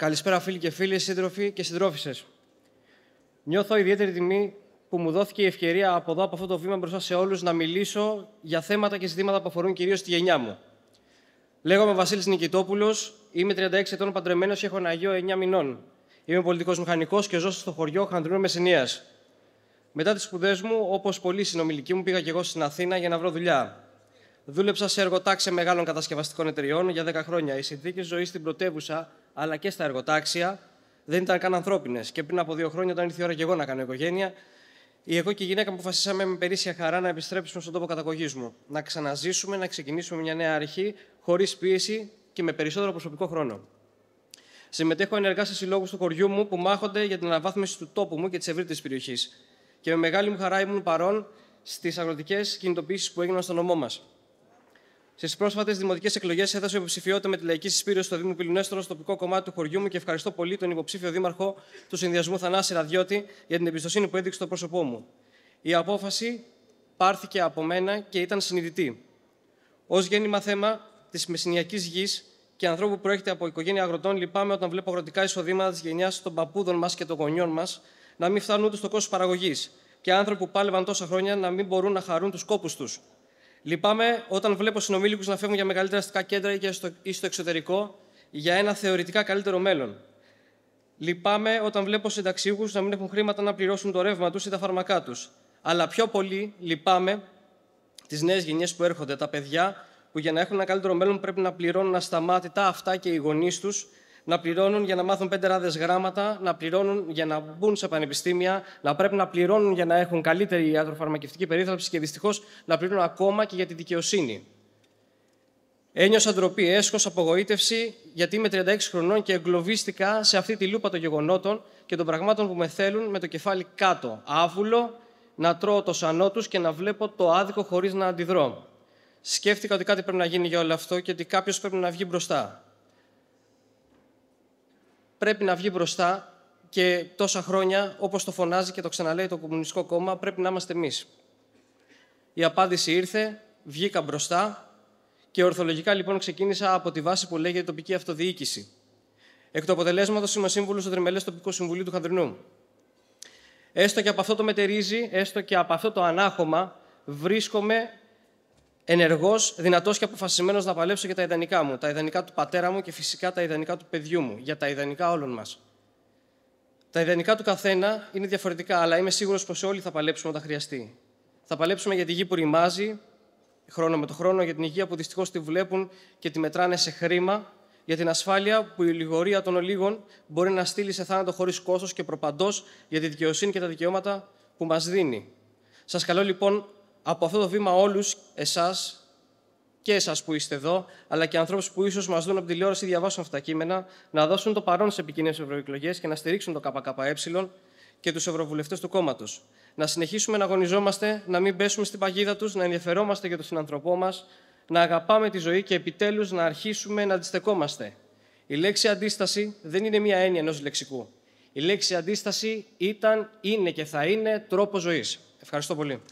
Καλησπέρα φίλοι και φίλοι, σύντροφοι και συντρόφισε. Νιώθω ιδιαίτερη τιμή που μου δόθηκε η ευκαιρία από εδώ, από αυτό το βήμα μπροστά σε όλους, να μιλήσω για θέματα και ζητήματα που αφορούν κυρίως τη γενιά μου. Λέγομαι Βασίλης Νικητόπουλος, είμαι 36 ετών παντρεμένος και έχω ένα γιο 9 μηνών. Είμαι πολιτικός μηχανικός και ζω στο χωριό Χαντρίνο Μεσενία. Μετά τις σπουδές μου, όπως πολλοί συνομιλικοί μου, πήγα και εγώ στην Αθήνα για να βρω δουλειά. Δούλεψα σε εργοτάξια μεγάλων κατασκευαστικών εταιριών για 10 χρόνια. Οι συνθήκες ζωής στην πρωτεύουσα αλλά και στα εργοτάξια δεν ήταν καν ανθρώπινες. Και πριν από δύο χρόνια, όταν ήρθε η ώρα και εγώ να κάνω οικογένεια, η εγώ και η γυναίκα αποφασίσαμε με περίσσια χαρά να επιστρέψουμε στον τόπο καταγωγής μου. Να ξαναζήσουμε, να ξεκινήσουμε μια νέα αρχή, χωρίς πίεση και με περισσότερο προσωπικό χρόνο. Συμμετέχω ενεργά σε συλλόγους του χωριού μου που μάχονται για την αναβάθμιση του τόπου μου και της ευρύτερης περιοχής. Και με μεγάλη μου χαρά ήμουν παρόν στις αγροτικές κινητοποιήσεις που έγιναν στο νομό μας. Στις πρόσφατες δημοτικές εκλογές έδωσε υποψηφιότητα με τη λαϊκή συσπήρωση στο Δήμο Πιλουνέστρο, στο τοπικό κομμάτι του χωριού μου και ευχαριστώ πολύ τον υποψήφιο δήμαρχο του Συνδυασμού Θανάση Ραδιώτη για την εμπιστοσύνη που έδειξε στο πρόσωπό μου. Η απόφαση πάρθηκε από μένα και ήταν συνειδητή. Ως γέννημα θέμα της μεσηνιακής γης και ανθρώπου που προέρχεται από οικογένεια αγροτών, λυπάμαι όταν βλέπω αγροτικά εισοδήματα της γενιάς των παππούδων μας και των γονιών μας να μην φτάνουν ούτε στο κόστος παραγωγής και άνθρωποι που πάλευαν τόσα χρόνια να μην μπορούν να χαρούν τους κόπους τους Λυπάμαι όταν βλέπω συνομήλικους να φεύγουν για μεγαλύτερα αστικά κέντρα ή στο, εξωτερικό για ένα θεωρητικά καλύτερο μέλλον. Λυπάμαι όταν βλέπω συνταξίγου να μην έχουν χρήματα να πληρώσουν το ρεύμα τους ή τα φάρμακά τους. Αλλά πιο πολύ λυπάμαι τις νέες γενιές που έρχονται, τα παιδιά που για να έχουν ένα καλύτερο μέλλον πρέπει να πληρώνουν ασταμάτητα αυτά και οι γονείς τους να πληρώνουν για να μάθουν πέντε ράδες γράμματα, να πληρώνουν για να μπουν σε πανεπιστήμια, να πρέπει να πληρώνουν για να έχουν καλύτερη ιατροφαρμακευτική περίθαλψη και δυστυχώς να πληρώνουν ακόμα και για τη δικαιοσύνη. Ένιωσα ντροπή, έσχος, απογοήτευση, γιατί είμαι 36 χρονών και εγκλωβίστηκα σε αυτή τη λούπα των γεγονότων και των πραγμάτων που με θέλουν με το κεφάλι κάτω. Άβουλο να τρώω το σανό τους και να βλέπω το άδικο χωρίς να αντιδρώ. Σκέφτηκα ότι κάτι πρέπει να γίνει για όλο αυτό και ότι κάποιος πρέπει να βγει μπροστά πρέπει να βγει μπροστά και τόσα χρόνια, όπως το φωνάζει και το ξαναλέει το Κομμουνιστικό Κόμμα, πρέπει να είμαστε εμείς. Η απάντηση ήρθε, βγήκα μπροστά και ορθολογικά λοιπόν ξεκίνησα από τη βάση που λέγεται τοπική αυτοδιοίκηση. Εκ του αποτελέσματος είμαι σύμβουλος του Τριμελέ τοπικού Συμβουλίου του Χαδρινού. Έστω και από αυτό το μετερίζει, έστω και από αυτό το ανάχωμα, βρίσκομαι ενεργός, δυνατός και αποφασισμένος να παλέψω για τα ιδανικά μου, τα ιδανικά του πατέρα μου και φυσικά τα ιδανικά του παιδιού μου, για τα ιδανικά όλων μας. Τα ιδανικά του καθένα είναι διαφορετικά, αλλά είμαι σίγουρος πως όλοι θα παλέψουμε όταν χρειαστεί. Θα παλέψουμε για τη γη που ρημάζει, χρόνο με το χρόνο, για την υγεία που δυστυχώς τη βλέπουν και τη μετράνε σε χρήμα, για την ασφάλεια που η λιγορία των ολίγων μπορεί να στείλει σε θάνατο χωρίς κόστος και προπαντός, για τη δικαιοσύνη και τα δικαιώματα που μας δίνει. Σας καλώ λοιπόν από αυτό το βήμα όλους εσάς και εσάς που είστε εδώ, αλλά και ανθρώπους που ίσως μας δουν από τηλεόραση ή διαβάσουν αυτά τα κείμενα, να δώσουν το παρόν σε επικοινές ευρωεκλογές και να στηρίξουν το ΚΚΕ και τους ευρωβουλευτές του κόμματος. Να συνεχίσουμε να αγωνιζόμαστε, να μην πέσουμε στην παγίδα τους, να ενδιαφερόμαστε για τον συνανθρωπό μας, να αγαπάμε τη ζωή και επιτέλους να αρχίσουμε να αντιστεκόμαστε. Η λέξη αντίσταση δεν είναι μία έννοια ενός λεξικού. Η λέξη αντίσταση ήταν, είναι και θα είναι τρόπο ζωής. Ευχαριστώ πολύ.